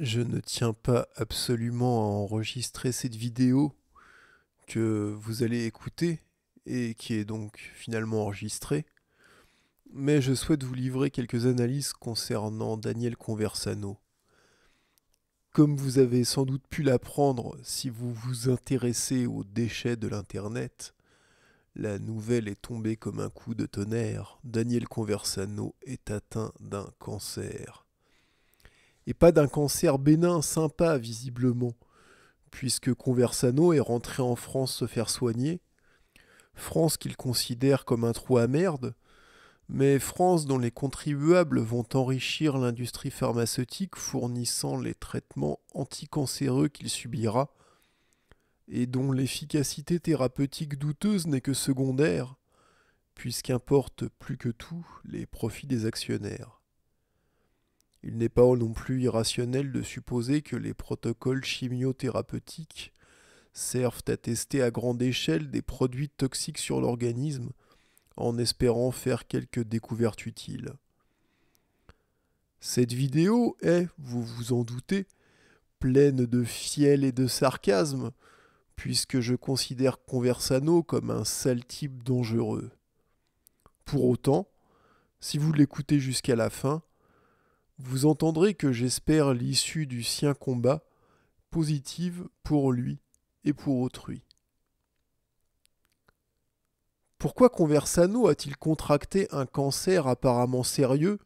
Je ne tiens pas absolument à enregistrer cette vidéo que vous allez écouter et qui est donc finalement enregistrée, mais je souhaite vous livrer quelques analyses concernant Daniel Conversano. Comme vous avez sans doute pu l'apprendre si vous vous intéressez aux déchets de l'Internet, la nouvelle est tombée comme un coup de tonnerre. Daniel Conversano est atteint d'un cancer et pas d'un cancer bénin sympa visiblement, puisque Conversano est rentré en France se faire soigner, France qu'il considère comme un trou à merde, mais France dont les contribuables vont enrichir l'industrie pharmaceutique fournissant les traitements anticancéreux qu'il subira, et dont l'efficacité thérapeutique douteuse n'est que secondaire, puisqu'importent plus que tout les profits des actionnaires. Il n'est pas non plus irrationnel de supposer que les protocoles chimiothérapeutiques servent à tester à grande échelle des produits toxiques sur l'organisme en espérant faire quelques découvertes utiles. Cette vidéo est, vous vous en doutez, pleine de fiel et de sarcasme, puisque je considère Conversano comme un sale type dangereux. Pour autant, si vous l'écoutez jusqu'à la fin, vous entendrez que j'espère l'issue du sien combat, positive pour lui et pour autrui. Pourquoi Conversano a-t-il contracté un cancer apparemment sérieux,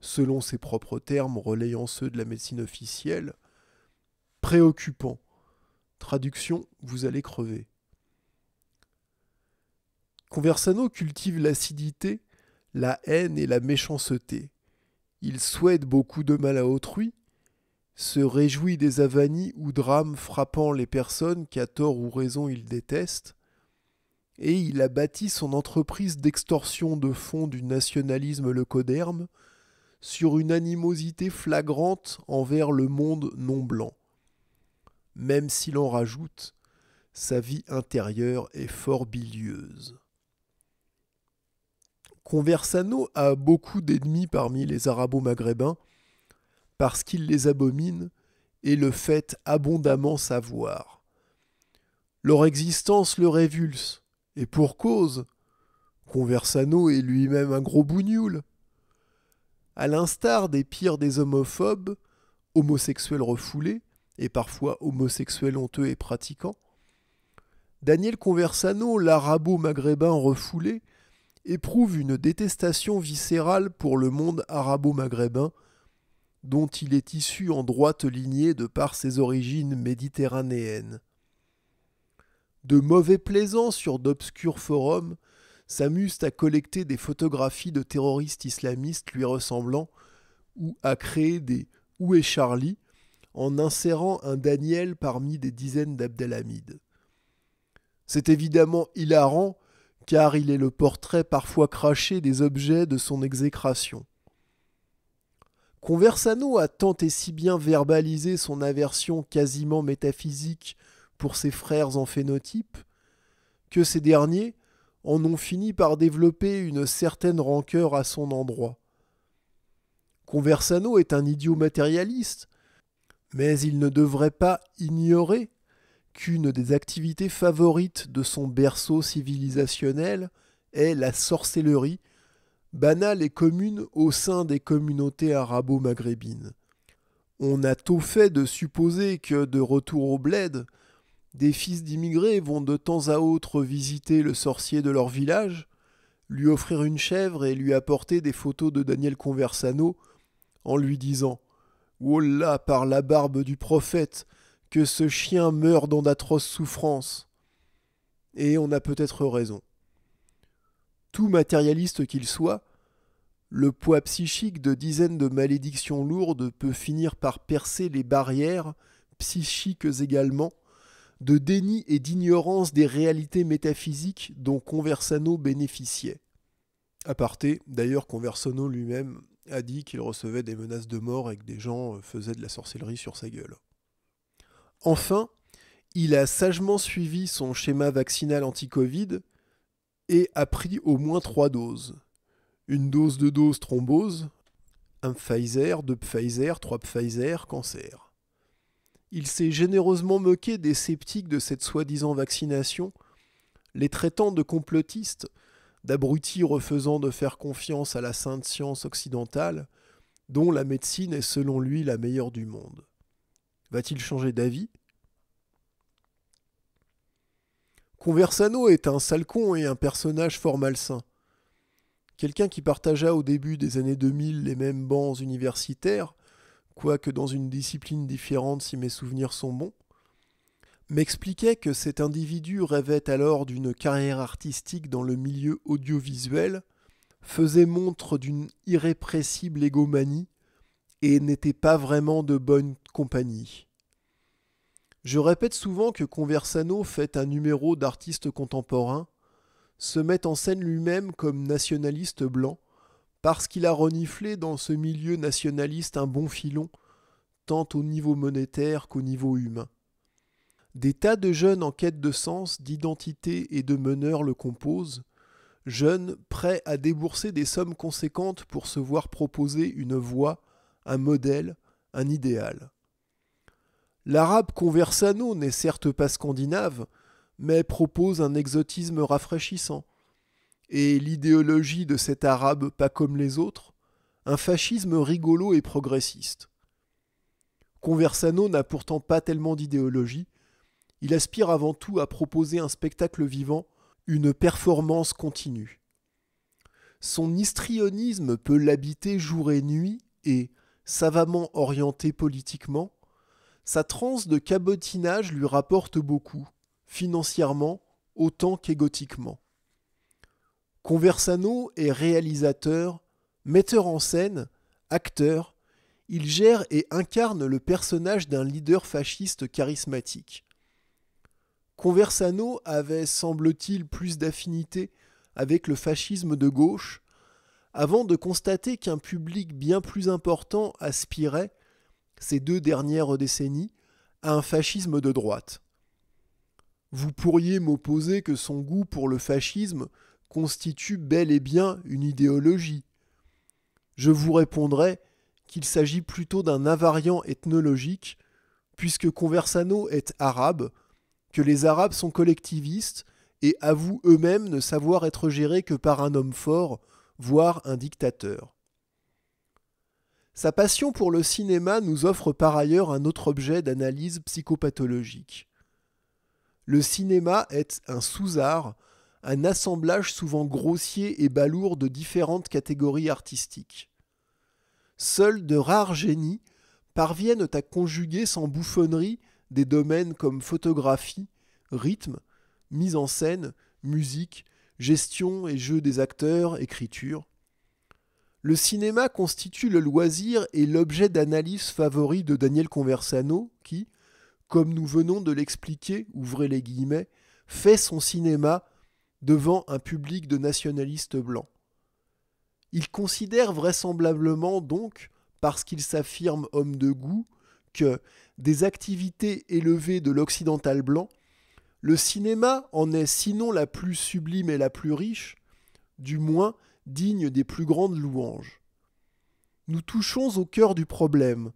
selon ses propres termes relayant ceux de la médecine officielle Préoccupant. Traduction, vous allez crever. Conversano cultive l'acidité, la haine et la méchanceté. Il souhaite beaucoup de mal à autrui, se réjouit des avanies ou drames frappant les personnes qu'à tort ou raison il déteste, et il a bâti son entreprise d'extorsion de fonds du nationalisme lecoderme sur une animosité flagrante envers le monde non blanc. Même s'il en rajoute, sa vie intérieure est fort bilieuse. Conversano a beaucoup d'ennemis parmi les arabo-maghrébins parce qu'il les abomine et le fait abondamment savoir. Leur existence le révulse, et pour cause. Conversano est lui-même un gros bougnoul. À l'instar des pires des homophobes, homosexuels refoulés, et parfois homosexuels honteux et pratiquants, Daniel Conversano, l'arabo-maghrébin refoulé, éprouve une détestation viscérale pour le monde arabo-maghrébin, dont il est issu en droite lignée de par ses origines méditerranéennes. De mauvais plaisants sur d'obscurs forums s'amusent à collecter des photographies de terroristes islamistes lui ressemblant ou à créer des Où est Charlie en insérant un Daniel parmi des dizaines d'Abdelhamid. C'est évidemment hilarant car il est le portrait parfois craché des objets de son exécration. Conversano a tant et si bien verbalisé son aversion quasiment métaphysique pour ses frères en phénotype, que ces derniers en ont fini par développer une certaine rancœur à son endroit. Conversano est un idiot matérialiste, mais il ne devrait pas ignorer qu'une des activités favorites de son berceau civilisationnel est la sorcellerie, banale et commune au sein des communautés arabo-maghrébines. On a tôt fait de supposer que, de retour au bled, des fils d'immigrés vont de temps à autre visiter le sorcier de leur village, lui offrir une chèvre et lui apporter des photos de Daniel Conversano en lui disant Wallah, oh par la barbe du prophète, que ce chien meurt dans d'atroces souffrances. Et on a peut-être raison. Tout matérialiste qu'il soit, le poids psychique de dizaines de malédictions lourdes peut finir par percer les barrières, psychiques également, de déni et d'ignorance des réalités métaphysiques dont Conversano bénéficiait. Aparté, d'ailleurs, Conversano lui-même a dit qu'il recevait des menaces de mort et que des gens faisaient de la sorcellerie sur sa gueule. Enfin, il a sagement suivi son schéma vaccinal anti-Covid et a pris au moins trois doses. Une dose de dose thrombose, un Pfizer, deux Pfizer, trois Pfizer, cancer. Il s'est généreusement moqué des sceptiques de cette soi-disant vaccination, les traitant de complotistes, d'abrutis refaisant de faire confiance à la sainte science occidentale, dont la médecine est selon lui la meilleure du monde. Va-t-il changer d'avis Conversano est un sale con et un personnage fort malsain. Quelqu'un qui partagea au début des années 2000 les mêmes bancs universitaires, quoique dans une discipline différente si mes souvenirs sont bons, m'expliquait que cet individu rêvait alors d'une carrière artistique dans le milieu audiovisuel, faisait montre d'une irrépressible égomanie et n'était pas vraiment de bonne compagnie. Je répète souvent que Conversano fait un numéro d'artiste contemporain, se met en scène lui-même comme nationaliste blanc, parce qu'il a reniflé dans ce milieu nationaliste un bon filon, tant au niveau monétaire qu'au niveau humain. Des tas de jeunes en quête de sens, d'identité et de meneur le composent, jeunes prêts à débourser des sommes conséquentes pour se voir proposer une voie un modèle, un idéal. L'arabe conversano n'est certes pas scandinave, mais propose un exotisme rafraîchissant. Et l'idéologie de cet arabe pas comme les autres, un fascisme rigolo et progressiste. Conversano n'a pourtant pas tellement d'idéologie, il aspire avant tout à proposer un spectacle vivant, une performance continue. Son histrionisme peut l'habiter jour et nuit et, savamment orienté politiquement, sa transe de cabotinage lui rapporte beaucoup, financièrement autant qu'égotiquement. Conversano est réalisateur, metteur en scène, acteur, il gère et incarne le personnage d'un leader fasciste charismatique. Conversano avait, semble-t-il, plus d'affinité avec le fascisme de gauche avant de constater qu'un public bien plus important aspirait, ces deux dernières décennies, à un fascisme de droite. Vous pourriez m'opposer que son goût pour le fascisme constitue bel et bien une idéologie. Je vous répondrai qu'il s'agit plutôt d'un invariant ethnologique, puisque Conversano est arabe, que les Arabes sont collectivistes et avouent eux-mêmes ne savoir être gérés que par un homme fort, voire un dictateur. Sa passion pour le cinéma nous offre par ailleurs un autre objet d'analyse psychopathologique. Le cinéma est un sous-art, un assemblage souvent grossier et balourd de différentes catégories artistiques. Seuls de rares génies parviennent à conjuguer sans bouffonnerie des domaines comme photographie, rythme, mise en scène, musique, gestion et jeu des acteurs, écriture. Le cinéma constitue le loisir et l'objet d'analyse favori de Daniel Conversano, qui, comme nous venons de l'expliquer, ouvrez les guillemets, fait son cinéma devant un public de nationalistes blancs. Il considère vraisemblablement donc, parce qu'il s'affirme homme de goût, que des activités élevées de l'occidental blanc le cinéma en est sinon la plus sublime et la plus riche, du moins digne des plus grandes louanges. Nous touchons au cœur du problème.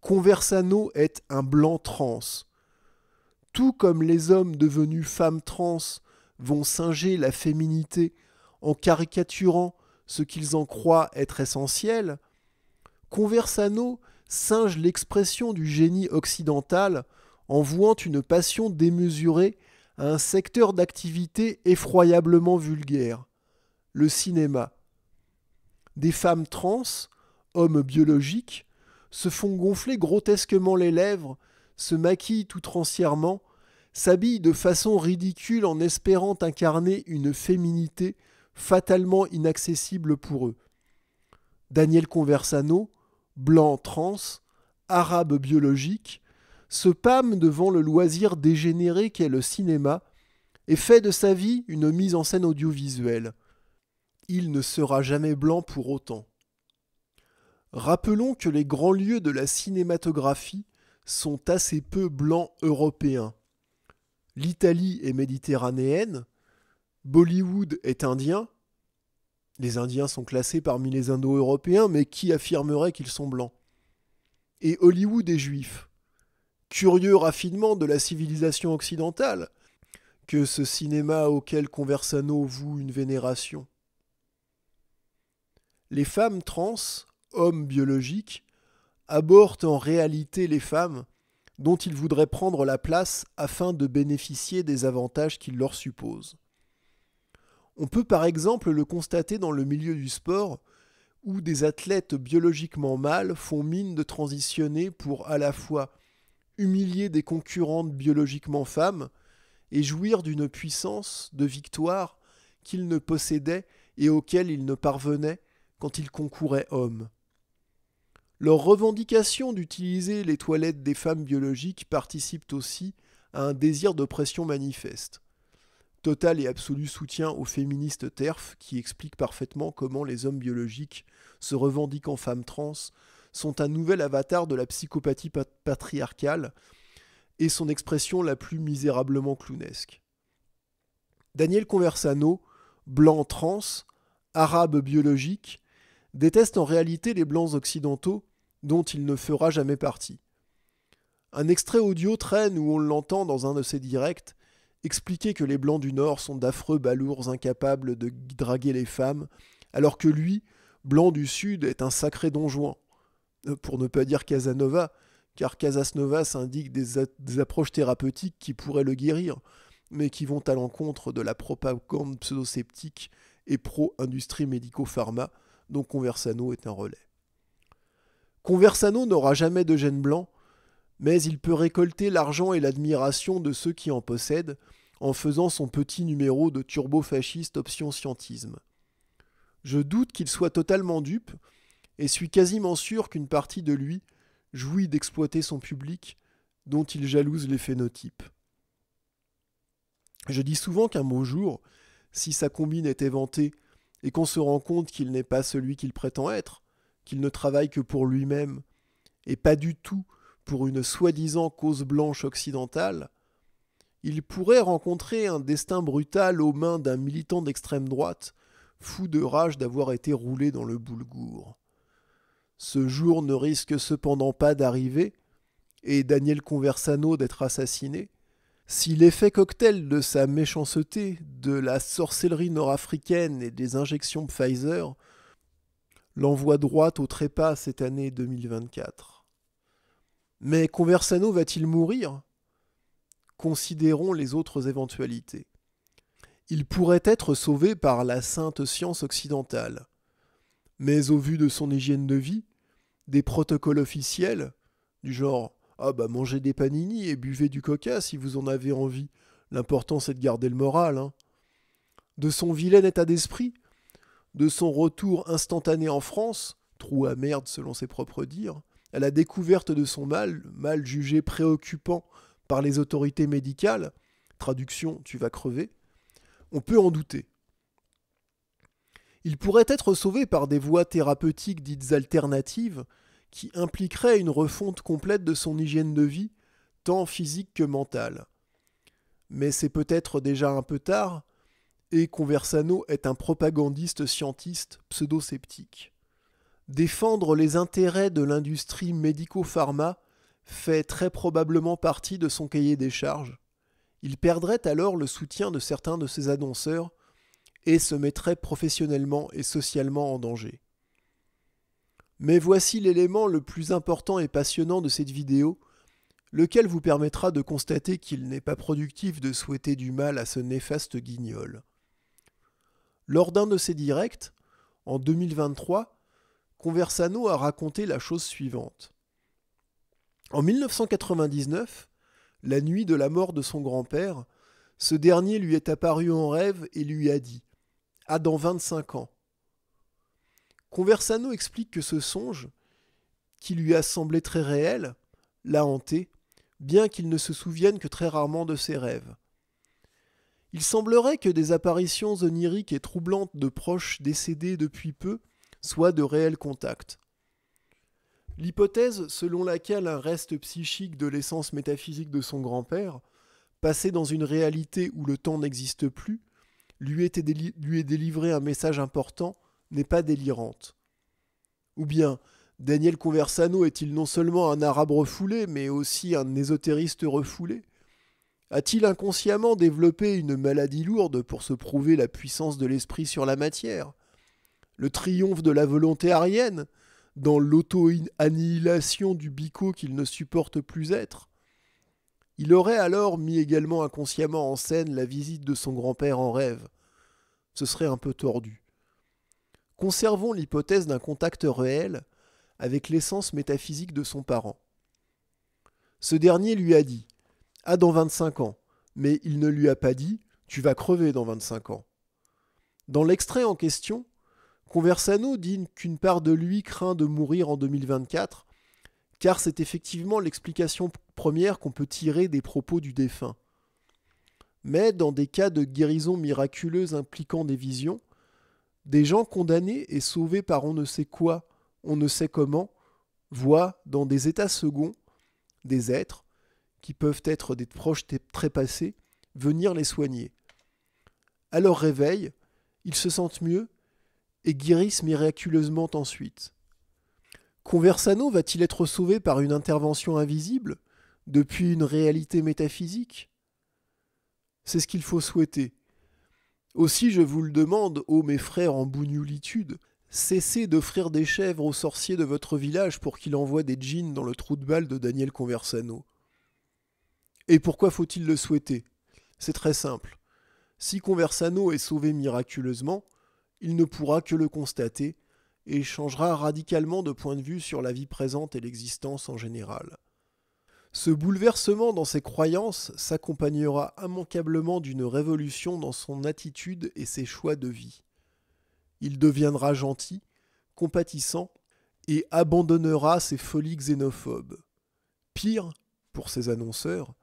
Conversano est un blanc trans. Tout comme les hommes devenus femmes trans vont singer la féminité en caricaturant ce qu'ils en croient être essentiel, Conversano singe l'expression du génie occidental en vouant une passion démesurée à un secteur d'activité effroyablement vulgaire, le cinéma. Des femmes trans, hommes biologiques, se font gonfler grotesquement les lèvres, se maquillent tout trancièrement, s'habillent de façon ridicule en espérant incarner une féminité fatalement inaccessible pour eux. Daniel Conversano, blanc trans, arabe biologique, se pâme devant le loisir dégénéré qu'est le cinéma et fait de sa vie une mise en scène audiovisuelle. Il ne sera jamais blanc pour autant. Rappelons que les grands lieux de la cinématographie sont assez peu blancs européens. L'Italie est méditerranéenne, Bollywood est indien, les Indiens sont classés parmi les Indo-Européens, mais qui affirmerait qu'ils sont blancs Et Hollywood est juif curieux raffinement de la civilisation occidentale que ce cinéma auquel Conversano voue une vénération. Les femmes trans, hommes biologiques, abortent en réalité les femmes dont ils voudraient prendre la place afin de bénéficier des avantages qu'ils leur supposent. On peut par exemple le constater dans le milieu du sport, où des athlètes biologiquement mâles font mine de transitionner pour à la fois humilier des concurrentes biologiquement femmes et jouir d'une puissance de victoire qu'ils ne possédaient et auxquelles ils ne parvenaient quand ils concouraient hommes. Leur revendication d'utiliser les toilettes des femmes biologiques participe aussi à un désir d'oppression manifeste. Total et absolu soutien aux féministes TERF qui expliquent parfaitement comment les hommes biologiques se revendiquent en femmes trans sont un nouvel avatar de la psychopathie patriarcale et son expression la plus misérablement clownesque. Daniel Conversano, blanc trans, arabe biologique, déteste en réalité les blancs occidentaux dont il ne fera jamais partie. Un extrait audio traîne où on l'entend dans un de ses directs expliquer que les blancs du Nord sont d'affreux balours incapables de draguer les femmes, alors que lui, blanc du Sud, est un sacré don pour ne pas dire Casanova, car Casasnova s'indique des, des, approches thérapeutiques qui pourraient le guérir, mais qui vont à l'encontre de la propagande pseudo-sceptique et pro-industrie médico-pharma dont Conversano est un relais. Conversano n'aura jamais de gène blanc, mais il peut récolter l'argent et l'admiration de ceux qui en possèdent en faisant son petit numéro de turbo-fasciste option scientisme. Je doute qu'il soit totalement dupe, et suis quasiment sûr qu'une partie de lui jouit d'exploiter son public dont il jalouse les phénotypes. Je dis souvent qu'un beau jour, si sa combine est éventée et qu'on se rend compte qu'il n'est pas celui qu'il prétend être, qu'il ne travaille que pour lui-même, et pas du tout pour une soi-disant cause blanche occidentale, il pourrait rencontrer un destin brutal aux mains d'un militant d'extrême droite, fou de rage d'avoir été roulé dans le boulgour. Ce jour ne risque cependant pas d'arriver, et Daniel Conversano d'être assassiné, si l'effet cocktail de sa méchanceté, de la sorcellerie nord-africaine et des injections Pfizer l'envoie droit au trépas cette année 2024. Mais Conversano va-t-il mourir Considérons les autres éventualités. Il pourrait être sauvé par la sainte science occidentale. Mais au vu de son hygiène de vie, des protocoles officiels, du genre Ah bah mangez des panini et buvez du coca si vous en avez envie, l'important c'est de garder le moral. Hein. De son vilain état d'esprit, de son retour instantané en France, trou à merde selon ses propres dires, à la découverte de son mal, mal jugé préoccupant par les autorités médicales, traduction tu vas crever, on peut en douter. Il pourrait être sauvé par des voies thérapeutiques dites alternatives, qui impliqueraient une refonte complète de son hygiène de vie, tant physique que mentale. Mais c'est peut-être déjà un peu tard, et Conversano est un propagandiste scientiste pseudo-sceptique. Défendre les intérêts de l'industrie médico-pharma fait très probablement partie de son cahier des charges. Il perdrait alors le soutien de certains de ses annonceurs et se mettrait professionnellement et socialement en danger. Mais voici l'élément le plus important et passionnant de cette vidéo, lequel vous permettra de constater qu'il n'est pas productif de souhaiter du mal à ce néfaste guignol. Lors d'un de ses directs, en 2023, Conversano a raconté la chose suivante. En 1999, la nuit de la mort de son grand-père, ce dernier lui est apparu en rêve et lui a dit à dans 25 ans. Conversano explique que ce songe, qui lui a semblé très réel, l'a hanté, bien qu'il ne se souvienne que très rarement de ses rêves. Il semblerait que des apparitions oniriques et troublantes de proches décédés depuis peu soient de réels contacts. L'hypothèse selon laquelle un reste psychique de l'essence métaphysique de son grand-père, passé dans une réalité où le temps n'existe plus, lui, était est délivré un message important n'est pas délirante. Ou bien, Daniel Conversano est-il non seulement un arabe refoulé, mais aussi un ésotériste refoulé A-t-il inconsciemment développé une maladie lourde pour se prouver la puissance de l'esprit sur la matière Le triomphe de la volonté arienne dans l'auto-annihilation du bico qu'il ne supporte plus être il aurait alors mis également inconsciemment en scène la visite de son grand-père en rêve. Ce serait un peu tordu. Conservons l'hypothèse d'un contact réel avec l'essence métaphysique de son parent. Ce dernier lui a dit À ah, dans 25 ans, mais il ne lui a pas dit Tu vas crever dans 25 ans. Dans l'extrait en question, Conversano dit qu'une part de lui craint de mourir en 2024 car c'est effectivement l'explication première qu'on peut tirer des propos du défunt. Mais dans des cas de guérison miraculeuse impliquant des visions, des gens condamnés et sauvés par on ne sait quoi, on ne sait comment, voient dans des états seconds des êtres, qui peuvent être des proches trépassés, venir les soigner. À leur réveil, ils se sentent mieux et guérissent miraculeusement ensuite. Conversano va-t-il être sauvé par une intervention invisible depuis une réalité métaphysique C'est ce qu'il faut souhaiter. Aussi je vous le demande, ô mes frères en bougnulitude, cessez d'offrir des chèvres aux sorciers de votre village pour qu'il envoie des djinns dans le trou de balle de Daniel Conversano. Et pourquoi faut-il le souhaiter C'est très simple. Si Conversano est sauvé miraculeusement, il ne pourra que le constater et changera radicalement de point de vue sur la vie présente et l'existence en général. Ce bouleversement dans ses croyances s'accompagnera immanquablement d'une révolution dans son attitude et ses choix de vie. Il deviendra gentil, compatissant et abandonnera ses folies xénophobes. Pire, pour ses annonceurs,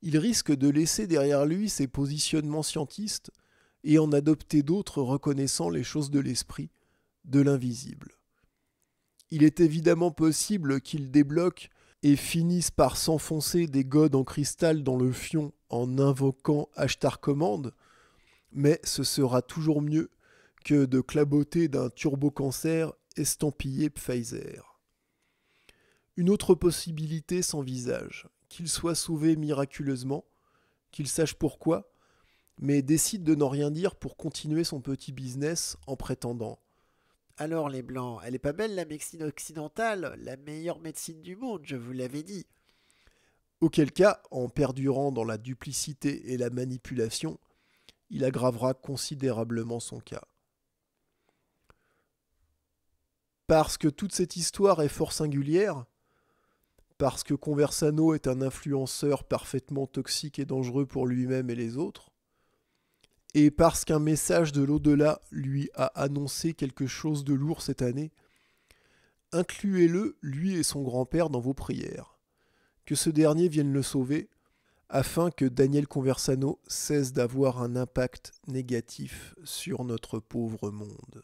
il risque de laisser derrière lui ses positionnements scientistes et en adopter d'autres reconnaissant les choses de l'esprit, de l'invisible. Il est évidemment possible qu'il débloque et finisse par s'enfoncer des godes en cristal dans le fion en invoquant Ashtar Command, mais ce sera toujours mieux que de claboter d'un turbo-cancer estampillé Pfizer. Une autre possibilité s'envisage, qu'il soit sauvé miraculeusement, qu'il sache pourquoi, mais décide de n'en rien dire pour continuer son petit business en prétendant alors les Blancs, elle est pas belle la médecine occidentale, la meilleure médecine du monde, je vous l'avais dit. Auquel cas, en perdurant dans la duplicité et la manipulation, il aggravera considérablement son cas. Parce que toute cette histoire est fort singulière, parce que Conversano est un influenceur parfaitement toxique et dangereux pour lui-même et les autres, et parce qu'un message de l'au-delà lui a annoncé quelque chose de lourd cette année, incluez-le, lui et son grand-père, dans vos prières. Que ce dernier vienne le sauver, afin que Daniel Conversano cesse d'avoir un impact négatif sur notre pauvre monde.